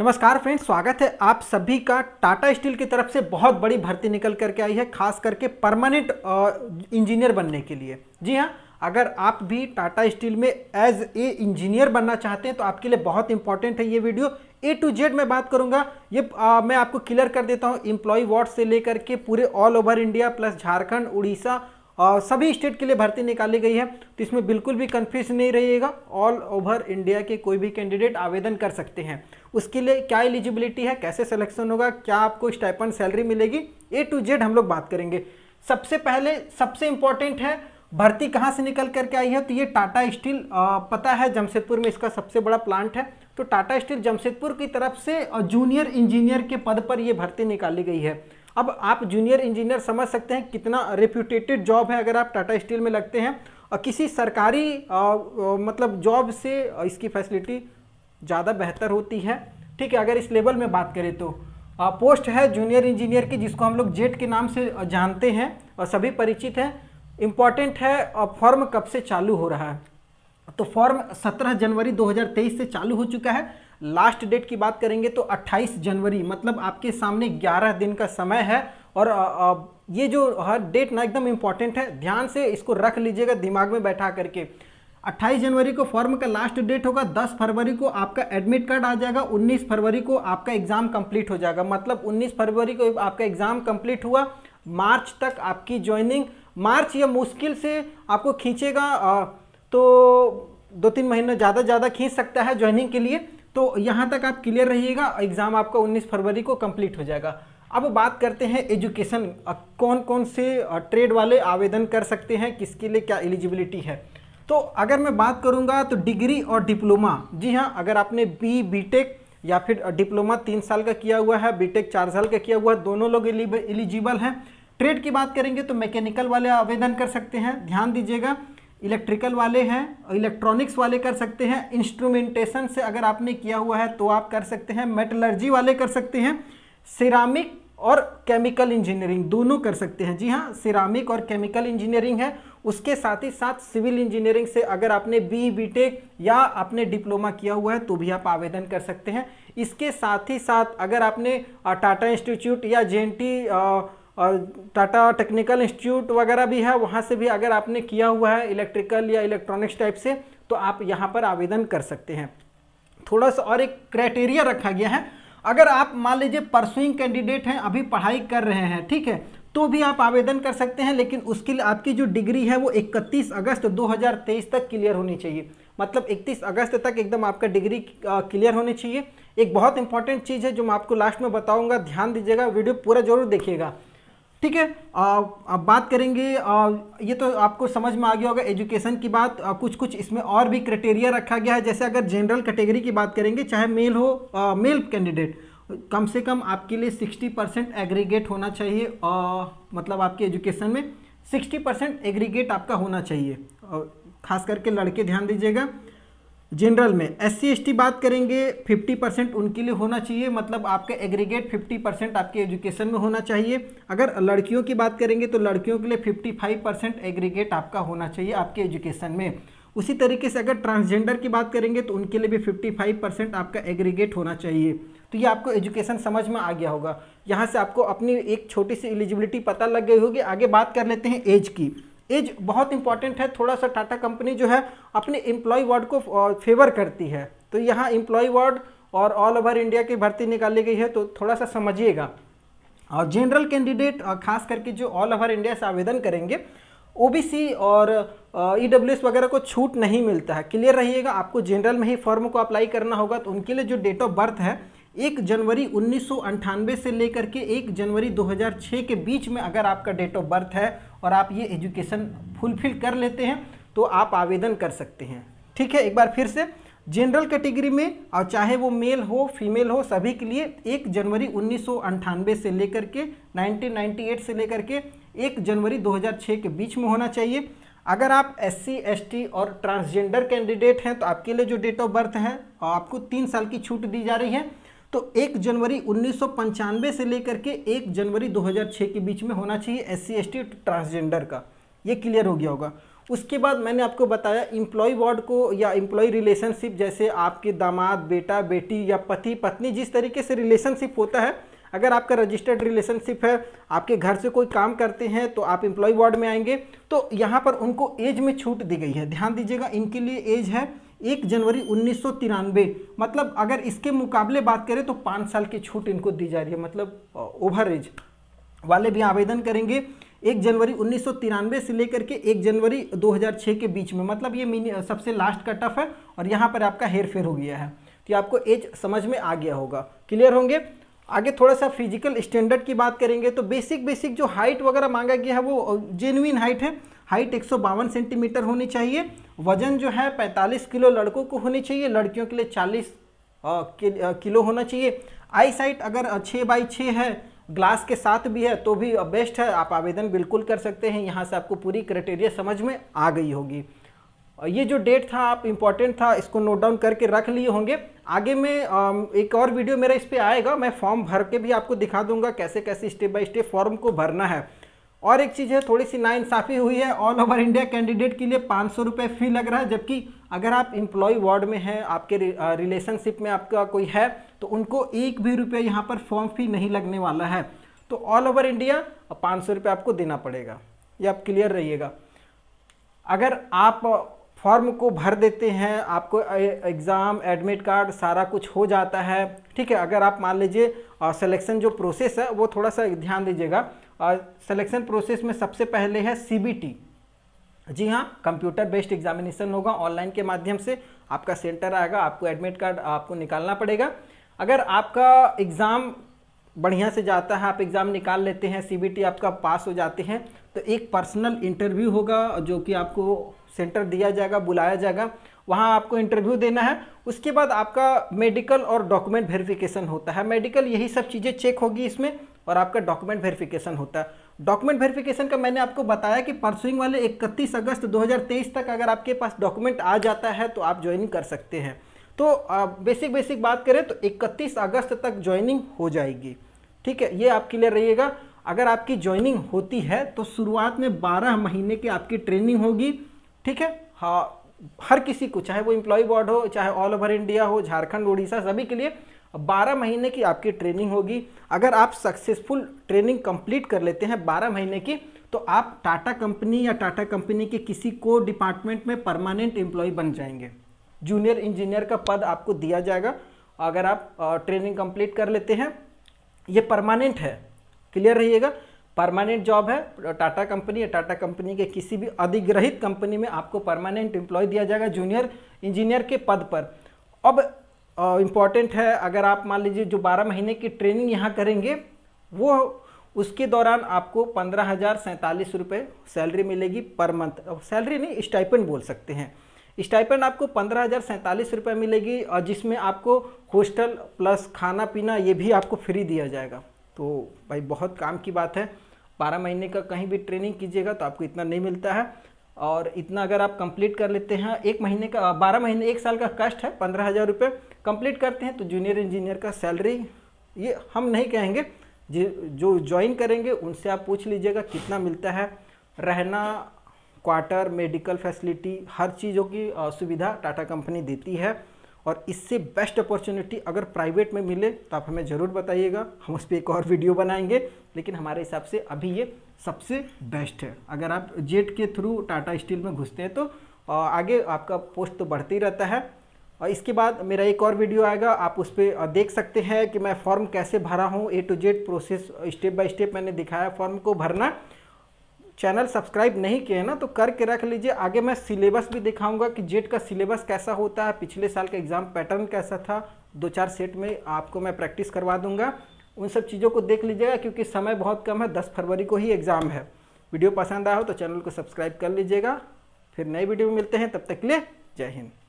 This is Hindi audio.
नमस्कार फ्रेंड्स स्वागत है आप सभी का टाटा स्टील की तरफ से बहुत बड़ी भर्ती निकल करके आई है खास करके परमानेंट इंजीनियर बनने के लिए जी हाँ अगर आप भी टाटा स्टील में एज ए इंजीनियर बनना चाहते हैं तो आपके लिए बहुत इंपॉर्टेंट है ये वीडियो ए टू जेड मैं बात करूंगा ये आ, मैं आपको क्लियर कर देता हूँ एम्प्लॉय वार्ड से लेकर के पूरे all over India plus Jharkhand Orissa और सभी स्टेट के लिए भर्ती निकाली गई है तो इसमें बिल्कुल भी कन्फ्यूज नहीं रहिएगा ऑल ओवर इंडिया के कोई भी कैंडिडेट आवेदन कर सकते हैं उसके लिए क्या एलिजिबिलिटी है कैसे सिलेक्शन होगा क्या आपको स्टाइपन सैलरी मिलेगी ए टू जेड हम लोग बात करेंगे सबसे पहले सबसे इंपॉर्टेंट है भर्ती कहाँ से निकल करके आई है तो ये टाटा स्टील पता है जमशेदपुर में इसका सबसे बड़ा प्लांट है तो टाटा स्टील जमशेदपुर की तरफ से जूनियर इंजीनियर के पद पर ये भर्ती निकाली गई है अब आप जूनियर इंजीनियर समझ सकते हैं कितना रेप्यूटेटेड जॉब है अगर आप टाटा स्टील में लगते हैं और किसी सरकारी आ, आ, मतलब जॉब से इसकी फैसिलिटी ज़्यादा बेहतर होती है ठीक है अगर इस लेवल में बात करें तो आ, पोस्ट है जूनियर इंजीनियर की जिसको हम लोग जेट के नाम से जानते हैं और सभी परिचित हैं इम्पॉर्टेंट है और फॉर्म कब से चालू हो रहा है तो फॉर्म 17 जनवरी 2023 से चालू हो चुका है लास्ट डेट की बात करेंगे तो 28 जनवरी मतलब आपके सामने 11 दिन का समय है और ये जो हर डेट ना एकदम इम्पॉर्टेंट है ध्यान से इसको रख लीजिएगा दिमाग में बैठा करके 28 जनवरी को फॉर्म का लास्ट डेट होगा 10 फरवरी को आपका एडमिट कार्ड आ जाएगा 19 फरवरी को आपका एग्ज़ाम कंप्लीट हो जाएगा मतलब 19 फरवरी को आपका एग्ज़ाम कंप्लीट हुआ मार्च तक आपकी ज्वाइनिंग मार्च या मुश्किल से आपको खींचेगा तो दो तीन महीने ज़्यादा ज़्यादा खींच सकता है ज्वाइनिंग के लिए तो यहाँ तक आप क्लियर रहिएगा एग्ज़ाम आपका उन्नीस फरवरी को कम्प्लीट हो जाएगा अब बात करते हैं एजुकेशन कौन कौन से ट्रेड वाले आवेदन कर सकते हैं किसके लिए क्या एलिजिबिलिटी है तो अगर मैं बात करूंगा तो डिग्री और डिप्लोमा जी हाँ अगर आपने बी बीटेक या फिर डिप्लोमा तीन साल का किया हुआ है बीटेक चार साल का किया हुआ है दोनों लोग एलिजिबल हैं ट्रेड की बात करेंगे तो मैकेनिकल वाले आवेदन कर सकते हैं ध्यान दीजिएगा इलेक्ट्रिकल वाले हैं इलेक्ट्रॉनिक्स वाले कर सकते हैं इंस्ट्रूमेंटेशन से अगर आपने किया हुआ है तो आप कर सकते हैं मेटलर्जी वाले कर सकते हैं सिरामिक और केमिकल इंजीनियरिंग दोनों कर सकते हैं जी हाँ सिरामिक और केमिकल इंजीनियरिंग है उसके साथ ही साथ सिविल इंजीनियरिंग से अगर आपने बी बी या आपने डिप्लोमा किया हुआ है तो भी आप आवेदन कर सकते हैं इसके साथ ही साथ अगर आपने टाटा इंस्टीट्यूट या जे और टाटा टेक्निकल इंस्टीट्यूट वगैरह भी है वहाँ से भी अगर आपने किया हुआ है इलेक्ट्रिकल या इलेक्ट्रॉनिक्स टाइप से तो आप यहाँ पर आवेदन कर सकते हैं थोड़ा सा और एक क्राइटेरिया रखा गया है अगर आप मान लीजिए परसुइंग कैंडिडेट हैं अभी पढ़ाई कर रहे हैं ठीक है तो भी आप आवेदन कर सकते हैं लेकिन उसके लिए आपकी जो डिग्री है वो 31 अगस्त 2023 तक क्लियर होनी चाहिए मतलब 31 अगस्त तक एकदम आपका डिग्री क्लियर होनी चाहिए एक बहुत इंपॉर्टेंट चीज़ है जो मैं आपको लास्ट में बताऊंगा ध्यान दीजिएगा वीडियो पूरा जरूर देखिएगा ठीक है अब बात करेंगे आ, ये तो आपको समझ में आ गया होगा एजुकेशन की बात आ, कुछ कुछ इसमें और भी क्राइटेरिया रखा गया है जैसे अगर जनरल कैटेगरी की बात करेंगे चाहे मेल हो आ, मेल कैंडिडेट कम से कम आपके लिए 60 परसेंट एग्रीगेट होना चाहिए आ, मतलब आपके एजुकेशन में 60 परसेंट एग्रीगेट आपका होना चाहिए खास करके लड़के ध्यान दीजिएगा जनरल में एस सी बात करेंगे 50 परसेंट उनके लिए होना चाहिए मतलब आपका एग्रीगेट 50 परसेंट आपके एजुकेशन में होना चाहिए अगर लड़कियों की बात करेंगे तो लड़कियों के लिए 55 परसेंट एग्रीगेट आपका होना चाहिए आपके एजुकेशन में उसी तरीके से अगर ट्रांसजेंडर की बात करेंगे तो उनके लिए भी 55 परसेंट आपका एग्रीगेट होना चाहिए तो ये आपको एजुकेशन समझ में आ गया होगा यहाँ से आपको अपनी एक छोटी सी एलिजिबिलिटी पता लग गई होगी आगे बात कर लेते हैं एज की एज बहुत इंपॉर्टेंट है थोड़ा सा टाटा कंपनी जो है अपने इम्प्लॉय वार्ड को फेवर करती है तो यहाँ इम्प्लॉय वार्ड और ऑल ओवर इंडिया की भर्ती निकाली गई है तो थोड़ा सा समझिएगा और जनरल कैंडिडेट खास करके जो ऑल ओवर इंडिया से आवेदन करेंगे ओबीसी और ई एस e वगैरह को छूट नहीं मिलता है क्लियर रहिएगा आपको जनरल में ही फॉर्म को अप्लाई करना होगा तो उनके लिए जो डेट ऑफ बर्थ है एक जनवरी उन्नीस से लेकर के एक जनवरी 2006 के बीच में अगर आपका डेट ऑफ बर्थ है और आप ये एजुकेशन फुलफिल कर लेते हैं तो आप आवेदन कर सकते हैं ठीक है एक बार फिर से जनरल कैटेगरी में और चाहे वो मेल हो फीमेल हो सभी के लिए एक जनवरी उन्नीस से लेकर के 1998 से लेकर के एक जनवरी 2006 के बीच में होना चाहिए अगर आप एस सी और ट्रांसजेंडर कैंडिडेट हैं तो आपके लिए जो डेट ऑफ बर्थ है आपको तीन साल की छूट दी जा रही है तो एक जनवरी उन्नीस से लेकर के एक जनवरी 2006 के बीच में होना चाहिए एस सी एस ट्रांसजेंडर का ये क्लियर हो गया होगा उसके बाद मैंने आपको बताया इम्प्लॉय वार्ड को या इम्प्लॉय रिलेशनशिप जैसे आपके दामाद बेटा बेटी या पति पत्नी जिस तरीके से रिलेशनशिप होता है अगर आपका रजिस्टर्ड रिलेशनशिप है आपके घर से कोई काम करते हैं तो आप इम्प्लॉय वार्ड में आएंगे तो यहाँ पर उनको एज में छूट दी गई है ध्यान दीजिएगा इनके लिए एज है एक जनवरी उन्नीस मतलब अगर इसके मुकाबले बात करें तो पाँच साल की छूट इनको दी जा रही है मतलब ओवर एज वाले भी आवेदन करेंगे एक जनवरी उन्नीस से लेकर के एक जनवरी 2006 के बीच में मतलब ये मिनी सबसे लास्ट कट ऑफ है और यहाँ पर आपका हेर फेर हो गया है तो आपको एज समझ में आ गया होगा क्लियर होंगे आगे थोड़ा सा फिजिकल स्टैंडर्ड की बात करेंगे तो बेसिक बेसिक जो हाइट वगैरह मांगा गया है वो जेनुइन हाइट है हाइट एक सेंटीमीटर होनी चाहिए वजन जो है 45 किलो लड़कों को होनी चाहिए लड़कियों के लिए 40 किलो होना चाहिए आई साइट अगर छः बाई छः है ग्लास के साथ भी है तो भी बेस्ट है आप आवेदन बिल्कुल कर सकते हैं यहाँ से आपको पूरी क्राइटेरिया समझ में आ गई होगी ये जो डेट था आप इम्पॉर्टेंट था इसको नोट डाउन करके रख लिए होंगे आगे में एक और वीडियो मेरा इस पर आएगा मैं फॉर्म भर के भी आपको दिखा दूंगा कैसे कैसे स्टेप बाय स्टेप फॉर्म को भरना है और एक चीज़ है थोड़ी सी नाइंसाफ़ी हुई है ऑल ओवर इंडिया कैंडिडेट के लिए पाँच सौ रुपये फ़ी लग रहा है जबकि अगर आप इम्प्लॉय वार्ड में हैं आपके रिलेशनशिप में आपका कोई है तो उनको एक भी रुपये यहाँ पर फॉर्म फ़ी नहीं लगने वाला है तो ऑल ओवर इंडिया पाँच सौ रुपये आपको देना पड़ेगा ये आप क्लियर रहिएगा अगर आप फॉर्म को भर देते हैं आपको एग्ज़ाम एडमिट कार्ड सारा कुछ हो जाता है ठीक है अगर आप मान लीजिए सिलेक्शन जो प्रोसेस है वो थोड़ा सा ध्यान दीजिएगा और सिलेक्शन प्रोसेस में सबसे पहले है सी जी हाँ कंप्यूटर बेस्ड एग्जामिनेशन होगा ऑनलाइन के माध्यम से आपका सेंटर आएगा आपको एडमिट कार्ड आपको निकालना पड़ेगा अगर आपका एग्ज़ाम बढ़िया से जाता है आप एग्ज़ाम निकाल लेते हैं सी आपका पास हो जाते हैं तो एक पर्सनल इंटरव्यू होगा जो कि आपको सेंटर दिया जाएगा बुलाया जाएगा वहाँ आपको इंटरव्यू देना है उसके बाद आपका मेडिकल और डॉक्यूमेंट वेरिफिकेशन होता है मेडिकल यही सब चीज़ें चेक होगी इसमें और आपका डॉक्यूमेंट वेरिफिकेशन होता है डॉक्यूमेंट वेरिफिकेशन का मैंने आपको बताया कि परसुइंग वाले 31 अगस्त 2023 तक अगर आपके पास डॉक्यूमेंट आ जाता है तो आप ज्वाइनिंग कर सकते हैं तो बेसिक बेसिक बात करें तो इकतीस अगस्त तक ज्वाइनिंग हो जाएगी ठीक है ये आप क्लियर रहिएगा अगर आपकी ज्वाइनिंग होती है तो शुरुआत में बारह महीने की आपकी ट्रेनिंग होगी ठीक है हाँ, हर किसी को चाहे वो इंप्लॉय बोर्ड हो चाहे ऑल ओवर इंडिया हो झारखंड उड़ीसा सभी के लिए 12 महीने की आपकी ट्रेनिंग होगी अगर आप सक्सेसफुल ट्रेनिंग कंप्लीट कर लेते हैं 12 महीने की तो आप टाटा कंपनी या टाटा कंपनी के किसी को डिपार्टमेंट में परमानेंट एम्प्लॉय बन जाएंगे जूनियर इंजीनियर का पद आपको दिया जाएगा अगर आप ट्रेनिंग कंप्लीट कर लेते हैं ये परमानेंट है क्लियर रहिएगा परमानेंट जॉब है टाटा कंपनी है टाटा कंपनी के किसी भी अधिग्रहित कंपनी में आपको परमानेंट एम्प्लॉय दिया जाएगा जूनियर इंजीनियर के पद पर अब इम्पॉर्टेंट है अगर आप मान लीजिए जो 12 महीने की ट्रेनिंग यहाँ करेंगे वो उसके दौरान आपको पंद्रह हज़ार सैंतालीस रुपये सैलरी मिलेगी पर मंथ सैलरी नहीं स्टाइपेंड बोल सकते हैं स्टाइपेंड आपको पंद्रह हज़ार सैंतालीस रुपये मिलेगी और जिसमें आपको हॉस्टल प्लस खाना पीना ये भी आपको फ्री दिया जाएगा तो भाई बहुत काम की बात है बारह महीने का कहीं भी ट्रेनिंग कीजिएगा तो आपको इतना नहीं मिलता है और इतना अगर आप कंप्लीट कर लेते हैं एक महीने का बारह महीने एक साल का कष्ट है पंद्रह हज़ार रुपये कम्प्लीट करते हैं तो जूनियर इंजीनियर का सैलरी ये हम नहीं कहेंगे जो ज्वाइन करेंगे उनसे आप पूछ लीजिएगा कितना मिलता है रहना क्वार्टर मेडिकल फैसिलिटी हर चीज़ों की सुविधा टाटा कंपनी देती है और इससे बेस्ट अपॉर्चुनिटी अगर प्राइवेट में मिले तो आप हमें ज़रूर बताइएगा हम उस पर एक और वीडियो बनाएंगे लेकिन हमारे हिसाब से अभी ये सबसे बेस्ट है अगर आप जेट के थ्रू टाटा स्टील में घुसते हैं तो आगे आपका पोस्ट तो बढ़ते ही रहता है और इसके बाद मेरा एक और वीडियो आएगा आप उस पर देख सकते हैं कि मैं फॉर्म कैसे भरा हूँ A to Z process step by step मैंने दिखाया फॉर्म को भरना चैनल सब्सक्राइब नहीं किए ना तो करके रख लीजिए आगे मैं सिलेबस भी दिखाऊंगा कि जेट का सिलेबस कैसा होता है पिछले साल का एग्ज़ाम पैटर्न कैसा था दो चार सेट में आपको मैं प्रैक्टिस करवा दूंगा उन सब चीज़ों को देख लीजिएगा क्योंकि समय बहुत कम है दस फरवरी को ही एग्ज़ाम है वीडियो पसंद आया हो तो चैनल को सब्सक्राइब कर लीजिएगा फिर नए वीडियो में मिलते हैं तब तक के लिए जय हिंद